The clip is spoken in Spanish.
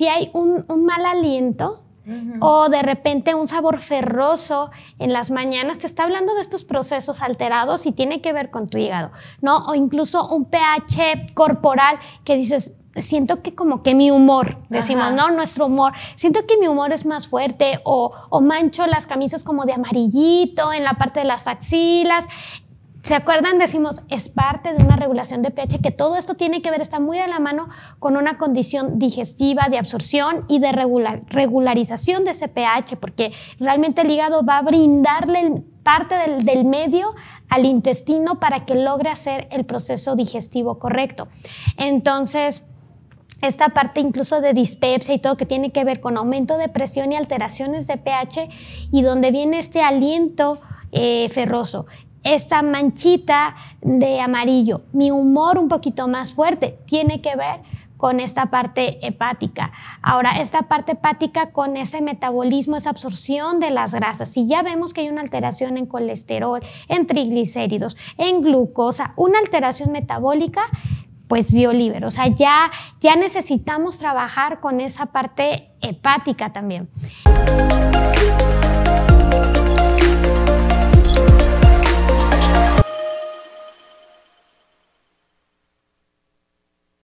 si hay un, mal aliento, o de repente un sabor ferroso en las mañanas, te está hablando de estos procesos alterados y tiene que ver con tu hígado, ¿no? O incluso un pH corporal que dices, siento que como que mi humor, decimos, ¿no? Nuestro humor, siento que mi humor es más fuerte o mancho las camisas como de amarillito en la parte de las axilas ¿Se acuerdan? Decimos, es parte de una regulación de pH, que todo esto tiene que ver, está muy de la mano con una condición digestiva, de absorción y de regular, regularización de ese pH, porque realmente el hígado va a brindarle parte del, medio al intestino para que logre hacer el proceso digestivo correcto. Entonces, esta parte incluso de dispepsia y todo que tiene que ver con aumento de presión y alteraciones de pH y donde viene este aliento eh, ferroso esta manchita de amarillo, mi humor un poquito más fuerte, tiene que ver con esta parte hepática. Ahora, esta parte hepática con ese metabolismo, esa absorción de las grasas. Si ya vemos que hay una alteración en colesterol, en triglicéridos, en glucosa, una alteración metabólica, pues biolíbero. O sea, ya, ya necesitamos trabajar con esa parte hepática también.